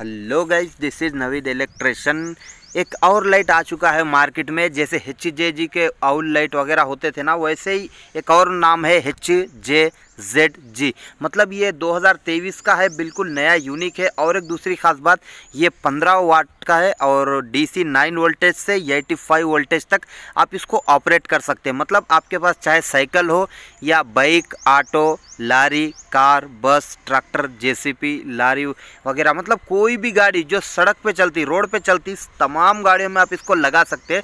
hello guys this is Naveed electrician एक और light आ चुका है मार्केट में जैसे एच जे जी के और लाइट वगैरह होते थे ना वैसे ही एक और नाम है एच जे जेड जी मतलब ये 2023 का है बिल्कुल नया यूनिक है और एक दूसरी खास बात ये 15 वाट का है और डीसी 9 वोल्टेज से 85 वोल्टेज तक आप इसको ऑपरेट कर सकते हैं मतलब आपके पास चाहे साइकिल हो या bike auto lorry car bus tractor JCB lorry वगैरह मतलब कोई भी गाड़ी जो सड़क पे चलती रोड पे चलती तमाम गाड़ियों में आप इसको लगा सकते हैं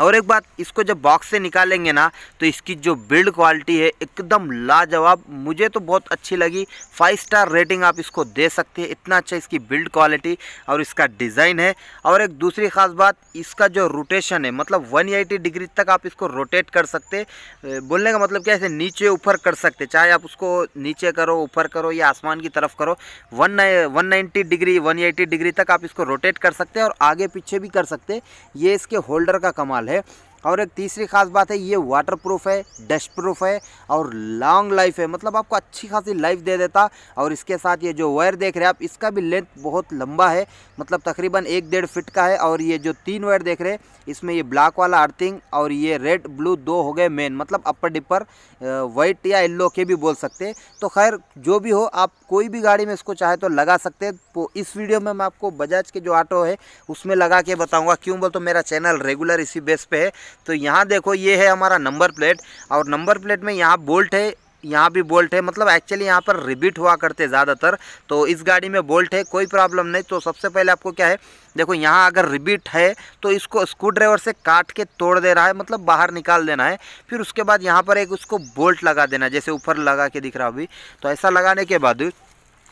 और एक बात इसको जब बॉक्स से निकालेंगे ना तो इसकी जो बिल्ड क्वालिटी है एकदम लाजवाब मुझे तो बहुत अच्छी लगी फाइव स्टार रेटिंग आप इसको दे सकते हैं इतना अच्छा इसकी बिल्ड क्वालिटी और इसका डिज़ाइन है और एक दूसरी ख़ास बात इसका जो रोटेशन है मतलब 180 डिग्री तक आप इसको रोटेट कर सकते बोलने का मतलब क्या है नीचे ऊपर कर सकते चाहे आप उसको नीचे करो ऊपर करो या आसमान की तरफ करो one one degree one degree तक आप इसको रोटेट कर सकते हैं और आगे पीछे भी कर सकते ये इसके होल्डर का कमाल सवाल है और एक तीसरी खास बात है ये वाटर प्रूफ है डस्ट प्रूफ है और लॉन्ग लाइफ है मतलब आपको अच्छी खासी लाइफ दे देता और इसके साथ ये जो वायर देख रहे हैं आप इसका भी लेंथ बहुत लंबा है मतलब तकरीबन एक डेढ़ फिट का है और ये जो तीन वायर देख रहे हैं इसमें ये ब्लैक वाला अर्थिंग और ये रेड ब्लू दो हो गए मेन मतलब अपर डिपर वाइट या येल्लो के भी बोल सकते तो खैर जो भी हो आप कोई भी गाड़ी में इसको चाहे तो लगा सकते हैं तो इस वीडियो में मैं आपको बजाज के जो ऑटो है उसमें लगा के बताऊँगा क्यों बोल तो मेरा चैनल रेगुलर इसी बेस पे है तो यहाँ देखो ये है हमारा नंबर प्लेट और नंबर प्लेट में यहाँ बोल्ट है यहाँ भी बोल्ट है मतलब एक्चुअली यहाँ पर रिबिट हुआ करते ज़्यादातर तो इस गाड़ी में बोल्ट है कोई प्रॉब्लम नहीं तो सबसे पहले आपको क्या है देखो यहाँ अगर रिबिट है तो इसको स्क्रू ड्राइवर से काट के तोड़ दे रहा है मतलब बाहर निकाल देना है फिर उसके बाद यहाँ पर एक उसको बोल्ट लगा देना जैसे ऊपर लगा के दिख रहा अभी तो ऐसा लगाने के बाद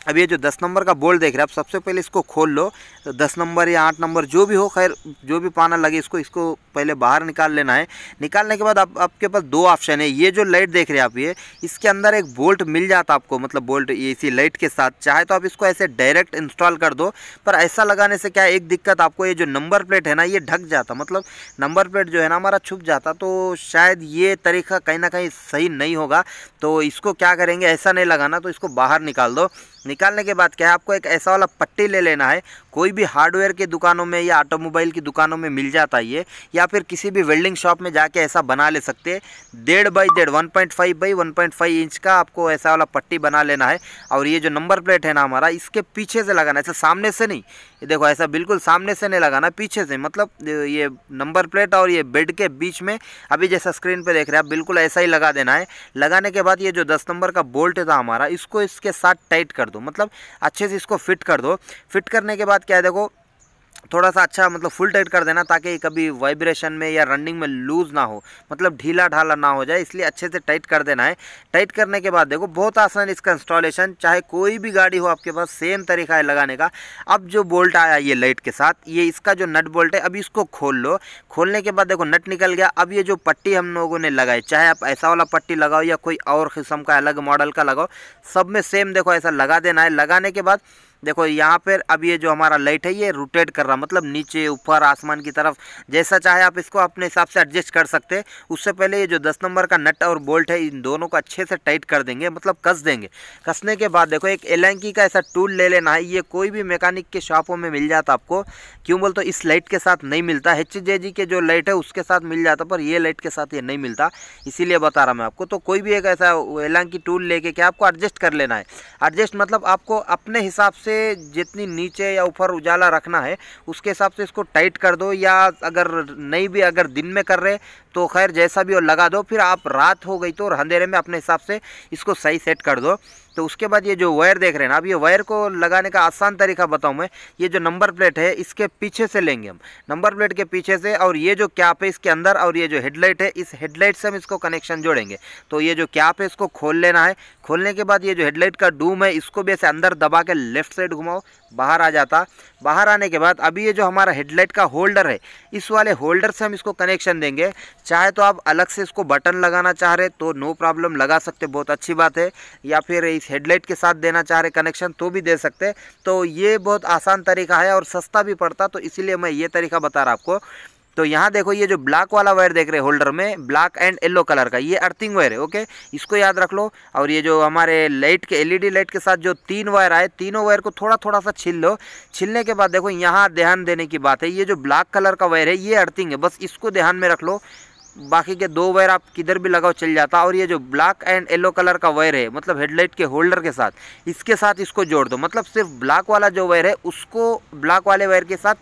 अब ये जो दस नंबर का बोल्ट देख रहे हैं आप सबसे पहले इसको खोल लो तो दस नंबर या आठ नंबर जो भी हो खैर जो भी पाना लगे इसको इसको पहले बाहर निकाल लेना है निकालने के बाद आप आपके पास दो ऑप्शन है ये जो लाइट देख रहे हैं आप ये इसके अंदर एक बोल्ट मिल जाता आपको मतलब बोल्ट इसी लाइट के साथ चाहे तो आप इसको ऐसे डायरेक्ट इंस्टॉल कर दो पर ऐसा लगाने से क्या एक दिक्कत आपको ये जो नंबर प्लेट है ना ये ढक जाता मतलब नंबर प्लेट जो है ना हमारा छुप जाता तो शायद ये तरीका कहीं ना कहीं सही नहीं होगा तो इसको क्या करेंगे ऐसा नहीं लगाना तो इसको बाहर निकाल दो निकालने के बाद क्या है आपको एक ऐसा वाला पट्टी ले लेना है कोई भी हार्डवेयर की दुकानों में या ऑटोमोबाइल की दुकानों में मिल जाता है ये या फिर किसी भी वेल्डिंग शॉप में जाके ऐसा बना ले सकते हैं डेढ़ बाई डेढ़ one point five by one point five inch का आपको ऐसा वाला पट्टी बना लेना है और ये जो नंबर प्लेट है ना हमारा इसके पीछे से लगाना ऐसा सामने से नहीं ये देखो ऐसा बिल्कुल सामने से नहीं लगाना पीछे से मतलब ये नंबर प्लेट और ये बेड के बीच में अभी जैसा स्क्रीन पर देख रहे हैं आप बिल्कुल ऐसा ही लगा देना है लगाने के बाद ये जो दस नंबर का बोल्ट था हमारा इसको इसके साथ टाइट कर दो मतलब अच्छे से इसको फिट कर दो फिट करने के बाद क्या है देखो थोड़ा सा अच्छा मतलब फुल टाइट कर देना ताकि कभी वाइब्रेशन में या रनिंग में लूज़ ना हो मतलब ढीला ढाला ना हो जाए इसलिए अच्छे से टाइट कर देना है टाइट करने के बाद देखो बहुत आसान इसका इंस्टॉलेशन चाहे कोई भी गाड़ी हो आपके पास सेम तरीका है लगाने का अब जो बोल्ट आया ये लाइट के साथ ये इसका जो नट बोल्ट है अब इसको खोल लो खोलने के बाद देखो नट निकल गया अब ये जो पट्टी हम लोगों ने लगाई चाहे आप ऐसा वाला पट्टी लगाओ या कोई और किस्म का अलग मॉडल का लगाओ सब में सेम देखो ऐसा लगा देना है लगाने के बाद देखो यहाँ पर अब ये जो हमारा लाइट है ये रोटेट कर रहा मतलब नीचे ऊपर आसमान की तरफ जैसा चाहे आप इसको अपने हिसाब से एडजस्ट कर सकते हैं उससे पहले ये जो दस नंबर का नट और बोल्ट है इन दोनों को अच्छे से टाइट कर देंगे मतलब कस देंगे कसने के बाद देखो एक एलैंकी का ऐसा टूल ले लेना है ये कोई भी मैकेनिक के शॉपों में मिल जाता आपको क्यों बोल तो इस लाइट के साथ नहीं मिलता एच के जो लाइट है उसके साथ मिल जाता पर ये लाइट के साथ ये नहीं मिलता इसीलिए बता रहा मैं आपको तो कोई भी एक ऐसा एलैंकी टूल लेके क्या आपको एडजस्ट कर लेना है एडजस्ट मतलब आपको अपने हिसाब से से जितनी नीचे या ऊपर उजाला रखना है उसके हिसाब से इसको टाइट कर दो या अगर नहीं भी अगर दिन में कर रहे तो खैर जैसा भी हो लगा दो फिर आप रात हो गई तो अंधेरे में अपने हिसाब से इसको सही सेट कर दो तो उसके बाद ये जो वायर देख रहे हैं ना अब ये वायर को लगाने का आसान तरीका बताऊँ मैं ये जो नंबर प्लेट है इसके पीछे से लेंगे हम नंबर प्लेट के पीछे से और ये जो कैप है इसके अंदर और ये जो हेडलाइट है इस हेडलाइट से हम इसको कनेक्शन जोड़ेंगे तो ये जो कैप है इसको खोल लेना है खोलने के बाद ये जो हेडलाइट का डूम है इसको भी ऐसे अंदर दबा के लेफ्ट साइड घुमाओ बाहर आ जाता बाहर आने के बाद अभी ये जो हमारा हेडलाइट का होल्डर है इस वाले होल्डर से हम इसको कनेक्शन देंगे चाहे तो आप अलग से इसको बटन लगाना चाह रहे तो नो प्रॉब्लम लगा सकते बहुत अच्छी बात है या फिर इस हेडलाइट के साथ देना चाह रहे कनेक्शन तो भी दे सकते तो ये बहुत आसान तरीका है और सस्ता भी पड़ता तो इसीलिए मैं ये तरीका बता रहा आपको तो यहाँ देखो ये जो ब्लैक वाला वायर देख रहे हैं होल्डर में ब्लैक एंड येलो कलर का ये अर्थिंग वायर है ओके इसको याद रख लो और ये जो हमारे लाइट के एलईडी लाइट के साथ जो तीन वायर आए तीनों वायर को थोड़ा थोड़ा सा छिल लो छिलने के बाद देखो यहाँ ध्यान देने की बात है ये जो ब्लैक कलर का वायर है ये अर्थिंग है बस इसको ध्यान में रख लो बाकी के दो वायर आप किधर भी लगाओ चल जाता और ये जो black and yellow colour wire वायर है मतलब हेडलाइट के होल्डर के साथ इसके साथ इसको जोड़ दो मतलब सिर्फ ब्लैक वाला जो वायर है उसको ब्लैक वाले वायर के साथ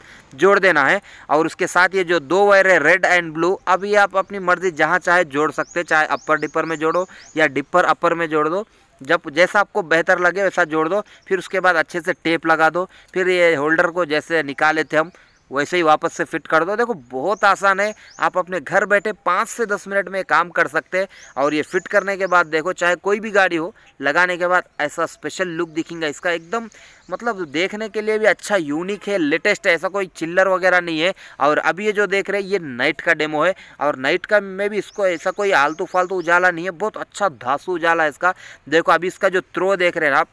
जोड़ देना है और उसके साथ ये जो दो वायर है रेड एंड ब्लू अब ये आप अपनी मर्ज़ी जहाँ चाहे जोड़ सकते चाहे अपर डिपर में जोड़ो या डिपर अपर में जोड़ दो जब जैसा आपको बेहतर लगे वैसा जोड़ दो फिर उसके बाद अच्छे से टेप लगा दो फिर ये होल्डर को जैसे निकाले थे हम वैसे ही वापस से फिट कर दो देखो बहुत आसान है आप अपने घर बैठे पाँच से दस मिनट में काम कर सकते हैं और ये फिट करने के बाद देखो चाहे कोई भी गाड़ी हो लगाने के बाद ऐसा स्पेशल लुक दिखेगा इसका एकदम मतलब देखने के लिए भी अच्छा यूनिक है लेटेस्ट है ऐसा कोई चिल्लर वगैरह नहीं है और अभी ये जो देख रहे हैं ये नाइट का डेमो है और नाइट का में भी इसको ऐसा कोई आलतू फालतू उजाला नहीं है बहुत अच्छा धासू उजाला है इसका देखो अभी इसका जो थ्रो देख रहे हैं आप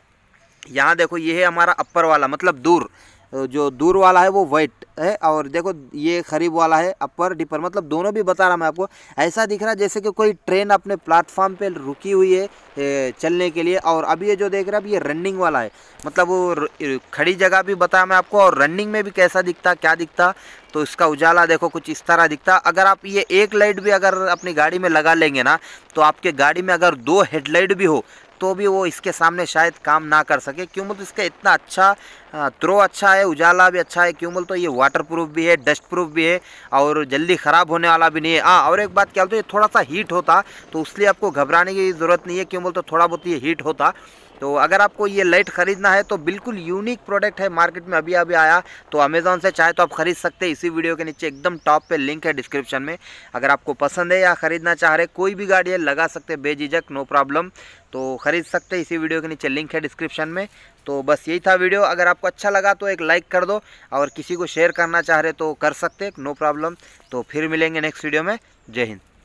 यहाँ देखो ये है हमारा अपर वाला मतलब दूर जो दूर वाला है वो वाइट है और देखो ये खरीब वाला है अपर डिपर मतलब दोनों भी बता रहा मैं आपको ऐसा दिख रहा है जैसे कि कोई ट्रेन अपने प्लेटफॉर्म पे रुकी हुई है चलने के लिए और अब ये जो देख रहा है अब ये रनिंग वाला है मतलब वो खड़ी जगह भी बताया मैं आपको और रनिंग में भी कैसा दिखता क्या दिखता तो इसका उजाला देखो कुछ इस तरह दिखता अगर आप ये एक लाइट भी अगर अपनी गाड़ी में लगा लेंगे ना तो आपके गाड़ी में अगर दो हेडलाइट भी हो तो भी वो इसके सामने शायद काम ना कर सके क्यों बोलते तो इसका इतना अच्छा थ्रो अच्छा है उजाला भी अच्छा है क्यों बोलते तो ये वाटर प्रूफ भी है डस्ट प्रूफ भी है और जल्दी ख़राब होने वाला भी नहीं है हाँ और एक बात क्या बोलते तो ये थोड़ा सा हीट होता तो उसलिए आपको घबराने की ज़रूरत नहीं है क्यों बोलते तो थोड़ा बहुत ये हीट होता तो अगर आपको ये लाइट ख़रीदना है तो बिल्कुल यूनिक प्रोडक्ट है मार्केट में अभी अभी आया तो अमेज़ोन से चाहे तो आप ख़रीद सकते हैं इसी वीडियो के नीचे एकदम टॉप पे लिंक है डिस्क्रिप्शन में अगर आपको पसंद है या ख़रीदना चाह रहे कोई भी गाड़ी है लगा सकते हैं बेझिझक नो प्रॉब्लम तो ख़रीद सकते हैं इसी वीडियो के नीचे लिंक है डिस्क्रिप्शन में तो बस यही था वीडियो अगर आपको अच्छा लगा तो एक लाइक कर दो और किसी को शेयर करना चाह रहे तो कर सकते नो प्रॉब्लम तो फिर मिलेंगे नेक्स्ट वीडियो में जय हिंद